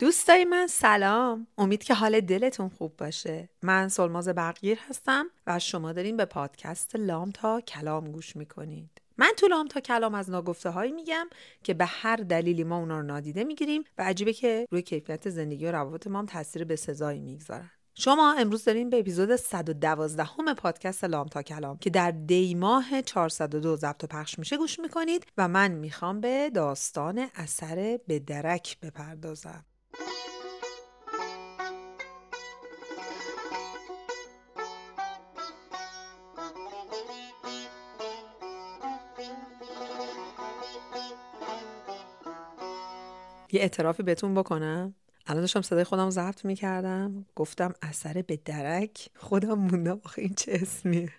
دوستای من سلام امید که حال دلتون خوب باشه من سلماز بقیر هستم و شما دارین به پادکست لام تا کلام گوش میکنید من تو لام تا کلام از ناگفته هایی میگم که به هر دلیلی ما اونا رو نادیده میگیریم و عجیبه که روی کیفیت زندگی و روابط ما هم تاثیر به سزایی میگذارن شما امروز دارین به اپیزود 112 همه پادکست لام تا کلام که در دی ماه 402 ضبط و پخش میشه گوش میکنید و من میخوام به داستان اثر به درک بپردازم یه اعترافی بهتون بکنم الان داشتم صدای خودم ضبط میکردم گفتم اثر به درک خودم مونده آخه این چه اسمیه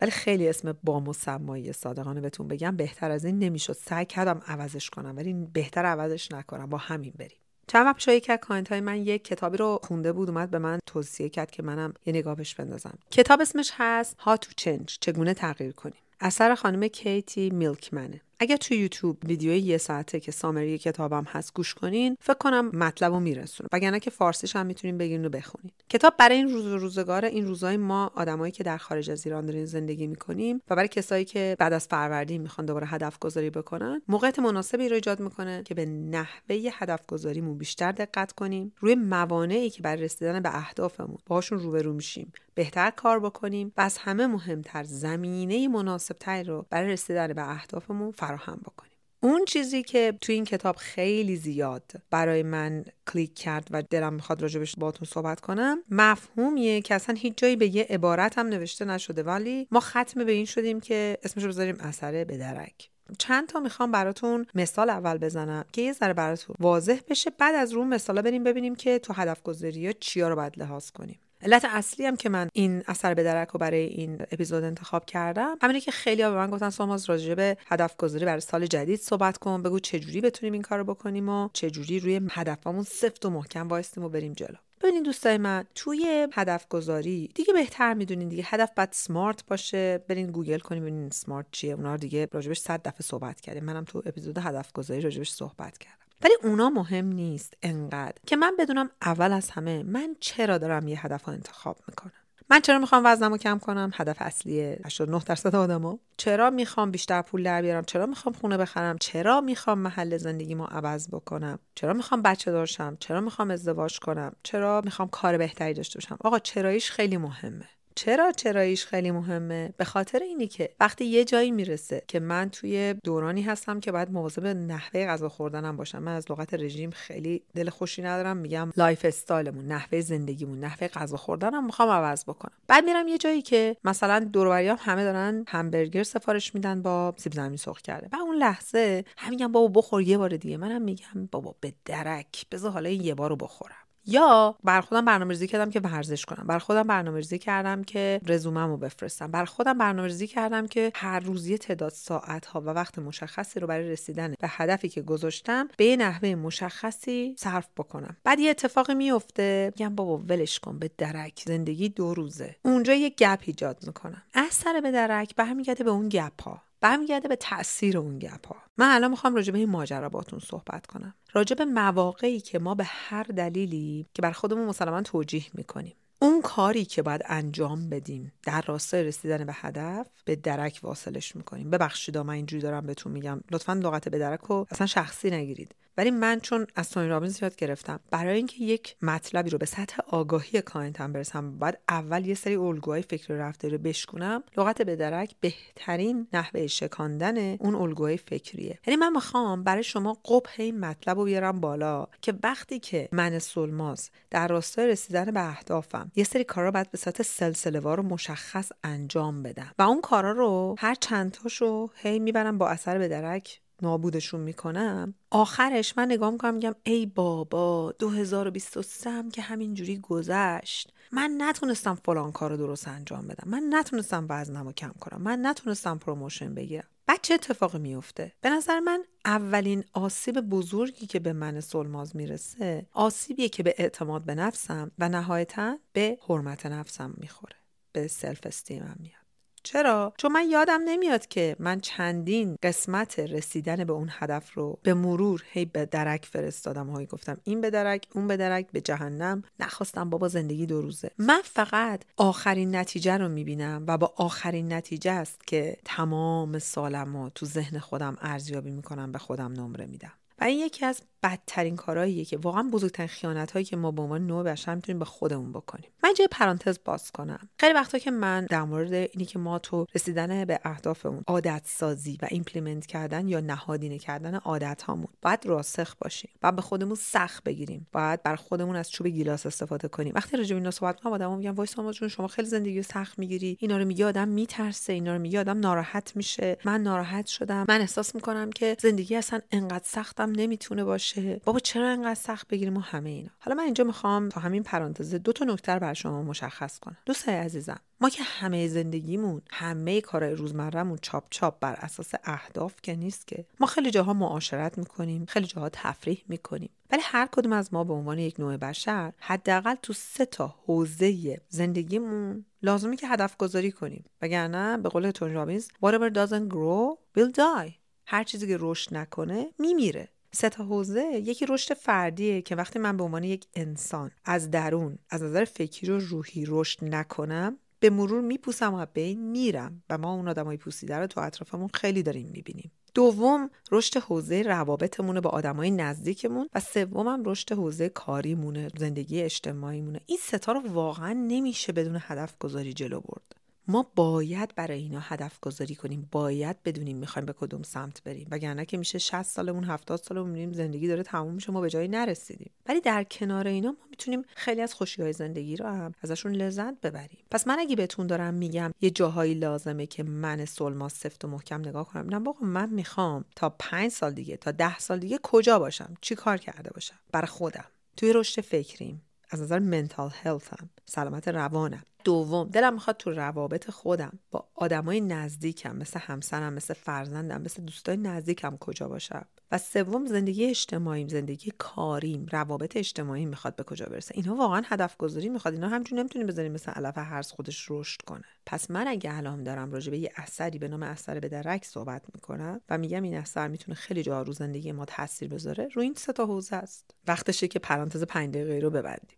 ولی خیلی اسم با مسمایی صادقانه بهتون بگم بهتر از این نمیشد سعی کردم عوضش کنم ولی بهتر عوضش نکنم با همین بریم چند وقت پیش یکی از های من یک کتابی رو خونده بود اومد به من توصیه کرد که منم یه نگاه بندازم کتاب اسمش هست ها تو چنج چگونه تغییر کنیم اثر خانم کیتی میلکمنه اگر تو یوتیوب ویدیوی یه ساعته که سامری کتابم هست گوش کنین فکر کنم مطلب رو میرسونه وگرنه که فارسیش هم میتونین بگیرین و بخونین کتاب برای این روز و روزگار این روزهای ما آدمایی که در خارج از ایران دارین زندگی میکنیم و برای کسایی که بعد از فروردین میخوان دوباره هدف گذاری بکنن موقعیت مناسبی رو ایجاد میکنه که به نحوه هدف گذاریمون بیشتر دقت کنیم روی موانعی که برای رسیدن به اهدافمون باهاشون روبرو میشیم بهتر کار بکنیم و از همه مهمتر زمینه مناسبتری رو برای رسیدن به اهدافمون فراهم بکنیم اون چیزی که تو این کتاب خیلی زیاد برای من کلیک کرد و دلم میخواد راجبش باهاتون صحبت کنم مفهومیه که اصلا هیچ جایی به یه عبارت هم نوشته نشده ولی ما ختم به این شدیم که اسمش رو بذاریم اثر بدرک چند تا میخوام براتون مثال اول بزنم که یه ذره براتون واضح بشه بعد از رو مثالا بریم ببینیم که تو هدف گذاری چیا رو باید لحاظ کنیم علت اصلی هم که من این اثر به درک رو برای این اپیزود انتخاب کردم همینه که خیلی به من گفتن سوماز راجع به هدف گذاری برای سال جدید صحبت کن بگو چجوری بتونیم این کار رو بکنیم و چجوری روی هدفمون سفت و محکم وایستیم و بریم جلو ببینید دوستای من توی هدف گذاری دیگه بهتر میدونین دیگه هدف باید سمارت باشه برین گوگل کنیم ببینین سمارت چیه اونا دیگه راجبش صد دفعه صحبت کردیم منم تو اپیزود هدف گذاری راجبش صحبت کردم ولی اونا مهم نیست انقدر که من بدونم اول از همه من چرا دارم یه هدف رو انتخاب میکنم من چرا میخوام وزنم رو کم کنم هدف اصلی 89 درصد آدما چرا میخوام بیشتر پول در بیارم چرا میخوام خونه بخرم چرا میخوام محل زندگیمو عوض بکنم چرا میخوام بچه داشتم چرا میخوام ازدواج کنم چرا میخوام کار بهتری داشته باشم آقا چراییش خیلی مهمه چرا چراییش خیلی مهمه به خاطر اینی که وقتی یه جایی میرسه که من توی دورانی هستم که باید مواظب نحوه غذا خوردنم باشم من از لغت رژیم خیلی دل خوشی ندارم میگم لایف استایلمون نحوه زندگیمون نحوه غذا خوردنم میخوام عوض بکنم بعد میرم یه جایی که مثلا دوروریام همه دارن همبرگر سفارش میدن با سیب زمینی سرخ کرده و اون لحظه هم میگم بابا بخور یه بار دیگه منم میگم بابا به درک بذار حالا این یه بارو بخورم یا بر خودم برنامه‌ریزی کردم که ورزش کنم بر خودم برنامه‌ریزی کردم که رو بفرستم بر خودم برنامه‌ریزی کردم که هر روز یه تعداد ساعت‌ها و وقت مشخصی رو برای رسیدن به هدفی که گذاشتم به نحوه مشخصی صرف بکنم بعد یه اتفاقی میفته میگم بابا ولش کن به درک زندگی دو روزه اونجا یه گپ ایجاد میکنم از سر به درک برمیگرده به اون گپ ها برمیگرده به تاثیر اون گپ ها من الان میخوام راجع به این ماجرا باتون صحبت کنم راجب به مواقعی که ما به هر دلیلی که بر خودمون مسلما توجیه میکنیم اون کاری که باید انجام بدیم در راستای رسیدن به هدف به درک واصلش میکنیم ببخشید من اینجوری دارم بهتون میگم لطفا لغت به درک رو اصلا شخصی نگیرید ولی من چون از تونی رابینز یاد گرفتم برای اینکه یک مطلبی رو به سطح آگاهی کاینتم برسم باید اول یه سری الگوهای فکری رفتاری رو بشکنم لغت به درک بهترین نحوه شکاندن اون الگوهای فکریه یعنی من میخوام برای شما قبه این مطلب رو بیارم بالا که وقتی که من سلماز در راستای رسیدن به اهدافم یه سری کارا باید به سطح سلسله وار مشخص انجام بدم و اون کارا رو هر چند تاشو هی میبرم با اثر به درک نابودشون میکنم آخرش من نگاه میکنم میگم ای بابا 2023 هم که همینجوری گذشت من نتونستم فلان کار رو درست انجام بدم من نتونستم وزنم رو کم کنم من نتونستم پروموشن بگیرم بعد چه اتفاقی میفته به نظر من اولین آسیب بزرگی که به من سلماز میرسه آسیبیه که به اعتماد به نفسم و نهایتا به حرمت نفسم میخوره به سلف استیمم میاد چرا چون من یادم نمیاد که من چندین قسمت رسیدن به اون هدف رو به مرور هی به درک فرستادم هایی گفتم این به درک اون به درک به جهنم نخواستم بابا زندگی دو روزه من فقط آخرین نتیجه رو میبینم و با آخرین نتیجه است که تمام سالم رو تو ذهن خودم ارزیابی میکنم به خودم نمره میدم و این یکی از بدترین کارهاییه که واقعا بزرگترین خیانت هایی که ما به عنوان نوع بشر میتونیم به خودمون بکنیم من جای پرانتز باز کنم خیلی وقتا که من در مورد اینی که ما تو رسیدن به اهدافمون عادت سازی و ایمپلیمنت کردن یا نهادینه کردن عادت هامون باید راسخ باشیم و به خودمون سخت بگیریم باید بر خودمون از چوب گیلاس استفاده کنیم وقتی راجع به اینا صحبت میکنم آدما میگن وایس شما خیلی زندگی سخت میگیری اینا رو میگی آدم میترسه اینا رو آدم ناراحت میشه من ناراحت شدم من احساس میکنم که زندگی اصلا انقدر سختم هم نمیتونه باشه بابا چرا انقدر سخت بگیریم و همه اینا حالا من اینجا میخوام تا همین پرانتزه دو تا نکته بر شما مشخص کنم دوستای عزیزم ما که همه زندگیمون همه کارهای روزمرهمون چاپ چاپ بر اساس اهداف که نیست که ما خیلی جاها معاشرت میکنیم خیلی جاها تفریح میکنیم ولی هر کدوم از ما به عنوان یک نوع بشر حداقل تو سه تا حوزه زندگیمون لازمی که هدف گذاری کنیم وگرنه به قول تون رابینز whatever doesn't grow will die هر چیزی که رشد نکنه میمیره سه تا حوزه یکی رشد فردیه که وقتی من به عنوان یک انسان از درون از نظر فکری و روحی رشد نکنم به مرور میپوسم و بین میرم و ما اون آدمای پوسیده رو تو اطرافمون خیلی داریم میبینیم دوم رشد حوزه روابطمونه با آدمای نزدیکمون و سومم رشد حوزه کاریمونه زندگی اجتماعیمونه این ستا رو واقعا نمیشه بدون هدف گذاری جلو برد ما باید برای اینا هدف گذاری کنیم باید بدونیم میخوایم به کدوم سمت بریم وگرنه که میشه 60 سالمون 70 سالمون میریم زندگی داره تموم میشه ما به جایی نرسیدیم ولی در کنار اینا ما میتونیم خیلی از خوشی های زندگی رو هم ازشون لذت ببریم پس من اگه بهتون دارم میگم یه جاهایی لازمه که من سلما سفت و محکم نگاه کنم نه بابا من میخوام تا 5 سال دیگه تا 10 سال دیگه کجا باشم چی کار کرده باشم بر خودم توی رشد فکریم از نظر منتال هلتم سلامت روانم دوم دلم میخواد تو روابط خودم با آدمای نزدیکم مثل همسرم مثل فرزندم مثل دوستای نزدیکم کجا باشم و سوم زندگی اجتماعیم زندگی کاریم روابط اجتماعی میخواد به کجا برسه اینها واقعا هدف گذاری میخواد اینا همچون نمیتونیم بذاریم مثل علف هرز خودش رشد کنه پس من اگه الان دارم راجع به یه اثری به نام اثر به درک صحبت میکنم و میگم این اثر میتونه خیلی جا رو زندگی ما تاثیر بذاره روی این سه تا حوزه است وقتشه که پرانتز 5 دقیقه رو ببندیم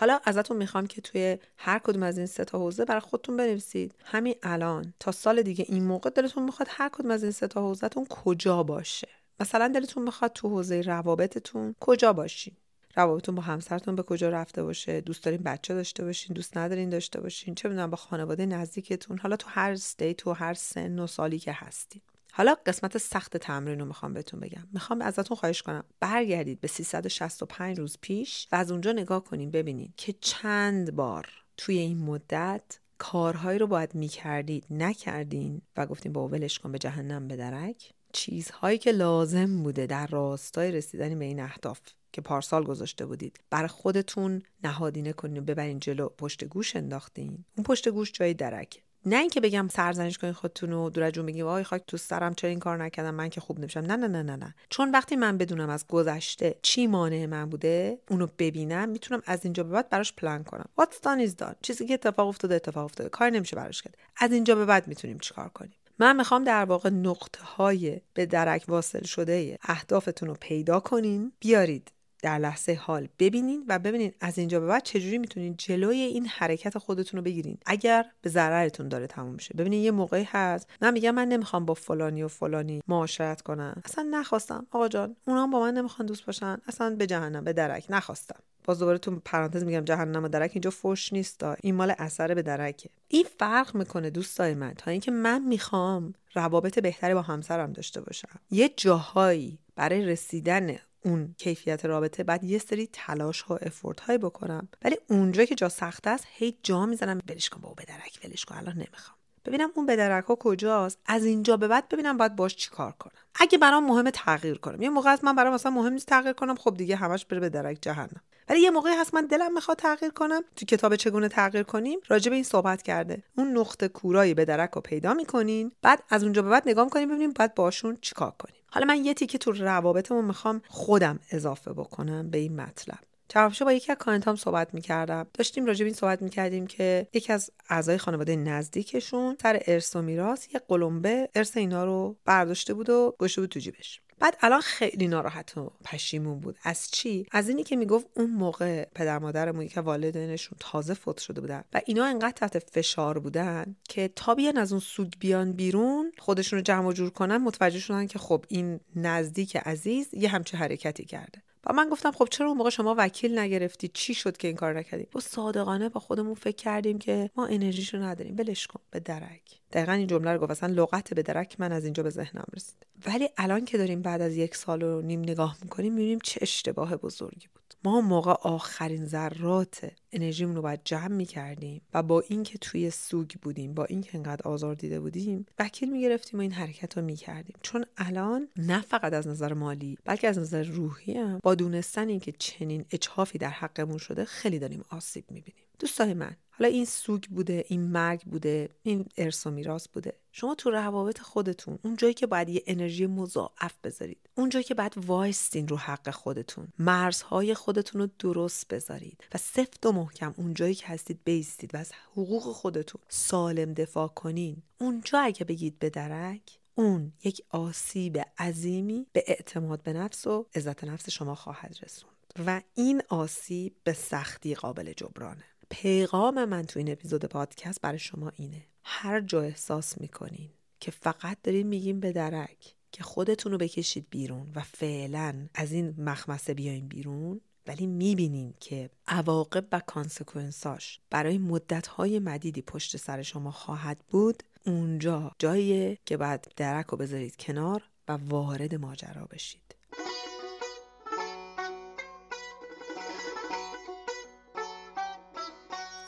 حالا ازتون میخوام که توی هر کدوم از این سه تا حوزه برای خودتون بنویسید همین الان تا سال دیگه این موقع دلتون میخواد هر کدوم از این سه تا حوزهتون کجا باشه مثلا دلتون میخواد تو حوزه روابطتون کجا باشین روابطتون با همسرتون به کجا رفته باشه دوست دارین بچه داشته باشین دوست ندارین داشته باشین چه میدونم با خانواده نزدیکتون حالا تو هر استیت تو هر سن و سالی که هستین حالا قسمت سخت تمرین رو میخوام بهتون بگم میخوام ازتون خواهش کنم برگردید به 365 روز پیش و از اونجا نگاه کنین ببینید که چند بار توی این مدت کارهایی رو باید میکردید نکردین و گفتیم با ولش کن به جهنم به درک چیزهایی که لازم بوده در راستای رسیدن به این اهداف که پارسال گذاشته بودید بر خودتون نهادینه کنین و ببرین جلو پشت گوش انداختین اون پشت گوش جای درکه نه اینکه بگم سرزنش کنین خودتون و دور جون بگیم وای خاک تو سرم چرا این کار نکردم من که خوب نمیشم نه نه نه نه نه چون وقتی من بدونم از گذشته چی مانع من بوده اونو ببینم میتونم از اینجا به بعد براش پلان کنم what's done is چیزی که اتفاق افتاده اتفاق افتاده کار نمیشه براش کرد از اینجا به بعد میتونیم چیکار کنیم من میخوام در واقع نقطه های به درک واصل شده اهدافتون رو پیدا کنین بیارید در لحظه حال ببینین و ببینین از اینجا به بعد چجوری میتونین جلوی این حرکت خودتون رو بگیرین اگر به ضررتون داره تموم میشه ببینین یه موقعی هست من میگم من نمیخوام با فلانی و فلانی معاشرت کنم اصلا نخواستم آقا جان اونا با من نمیخوان دوست باشن اصلا به جهنم به درک نخواستم باز دوباره تو پرانتز میگم جهنم و درک اینجا فوش نیست این مال اثر به درکه این فرق میکنه دوستای من تا اینکه من میخوام روابط بهتری با همسرم داشته باشم یه جاهایی برای رسیدن اون کیفیت رابطه بعد یه سری تلاش ها افورت های بکنم ولی اونجا که جا سخت است هی جا میزنم ولش کن بابا بدرک ولش کن الان نمیخوام ببینم اون بدرک ها کجاست از اینجا به بعد ببینم باید باش چیکار کنم اگه برام مهم تغییر کنم یه موقع هست من برام مثلا مهم نیست تغییر کنم خب دیگه همش بره به درک جهنم ولی یه موقعی هست من دلم میخواد تغییر کنم تو کتاب چگونه تغییر کنیم راجع به این صحبت کرده اون نقطه کورایی به درک رو پیدا میکنین بعد از اونجا به بعد نگاه میکنیم ببینیم باید باشون چیکار کنیم حالا من یه تیکه تو روابطمون میخوام خودم اضافه بکنم به این مطلب چرافشو با یکی از هم صحبت میکردم داشتیم راجب این صحبت میکردیم که یکی از اعضای خانواده نزدیکشون سر ارث و میراث یه قلمبه ارث اینا رو برداشته بود و گشته بود تو جیبش بعد الان خیلی ناراحت و پشیمون بود از چی از اینی که میگفت اون موقع پدر مادرمون که والدینشون تازه فوت شده بودن و اینا انقدر تحت فشار بودن که تا بیان از اون سود بیان بیرون خودشون رو جمع و جور کنن متوجه شدن که خب این نزدیک عزیز یه همچه حرکتی کرده و من گفتم خب چرا اون موقع شما وکیل نگرفتی چی شد که این کار نکردیم با صادقانه با خودمون فکر کردیم که ما انرژیشو نداریم بلش کن به درک دقیقا این جمله رو گفت اصلا لغت به درک من از اینجا به ذهنم رسید ولی الان که داریم بعد از یک سال و نیم نگاه میکنیم میبینیم چه اشتباه بزرگی بود ما موقع آخرین ذرات انرژیمون رو باید جمع میکردیم و با اینکه توی سوگ بودیم با اینکه انقدر آزار دیده بودیم وکیل میگرفتیم و این حرکت رو میکردیم چون الان نه فقط از نظر مالی بلکه از نظر روحی هم دونستن اینکه چنین اچهافی در حقمون شده خیلی داریم آسیب میبینیم دوستای من حالا این سوگ بوده این مرگ بوده این ارث و میراث بوده شما تو روابط خودتون اون جایی که باید یه انرژی مضاعف بذارید اون جایی که باید وایستین رو حق خودتون مرزهای خودتون رو درست بذارید و سفت و محکم اون جایی که هستید بیستید و از حقوق خودتون سالم دفاع کنین اونجا اگه بگید به درک اون یک آسیب عظیمی به اعتماد به نفس و عزت نفس شما خواهد رسوند و این آسیب به سختی قابل جبرانه پیغام من تو این اپیزود پادکست برای شما اینه هر جا احساس میکنین که فقط دارین میگیم به درک که خودتون رو بکشید بیرون و فعلا از این مخمسه بیاین بیرون ولی میبینین که عواقب و کانسکونساش برای مدتهای مدیدی پشت سر شما خواهد بود اونجا جاییه که بعد درک رو بذارید کنار و وارد ماجرا بشید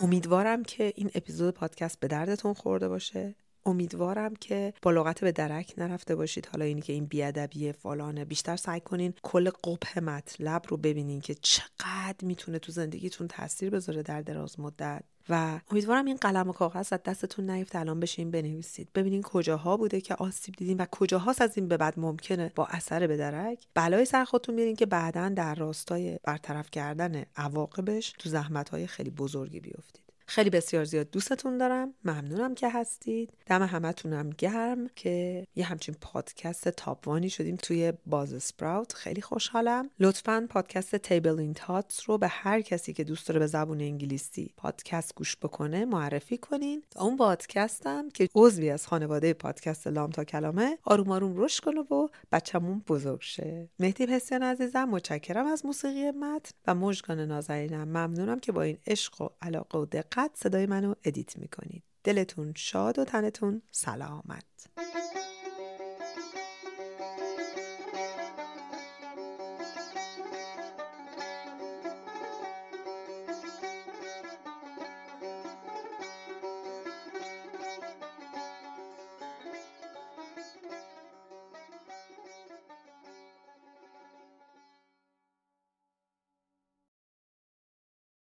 امیدوارم که این اپیزود پادکست به دردتون خورده باشه امیدوارم که با لغت به درک نرفته باشید حالا اینی که این بیادبی فلانه بیشتر سعی کنین کل قبه مطلب رو ببینین که چقدر میتونه تو زندگیتون تاثیر بذاره در دراز مدت و امیدوارم این قلم و کاغذ از دستتون نیفت الان بشین بنویسید ببینین کجاها بوده که آسیب دیدین و کجاهاست از این به بعد ممکنه با اثر به درک بلای سر خودتون میرین که بعدا در راستای برطرف کردن عواقبش تو زحمتهای خیلی بزرگی بیفتید خیلی بسیار زیاد دوستتون دارم ممنونم که هستید دم همتونم گرم که یه همچین پادکست تابوانی شدیم توی باز سپراوت خیلی خوشحالم لطفا پادکست تیبل این تاتس رو به هر کسی که دوست داره به زبون انگلیسی پادکست گوش بکنه معرفی کنین تا اون پادکستم که عضوی از خانواده پادکست لام تا کلامه آروم آروم رشد کنه و بچمون بزرگ شه مهدی حسین عزیزم متشکرم از موسیقی متن و مژگان نازنینم ممنونم که با این عشق و علاقه و دقت فقط صدای منو ادیت میکنید دلتون شاد و تنتون سلامت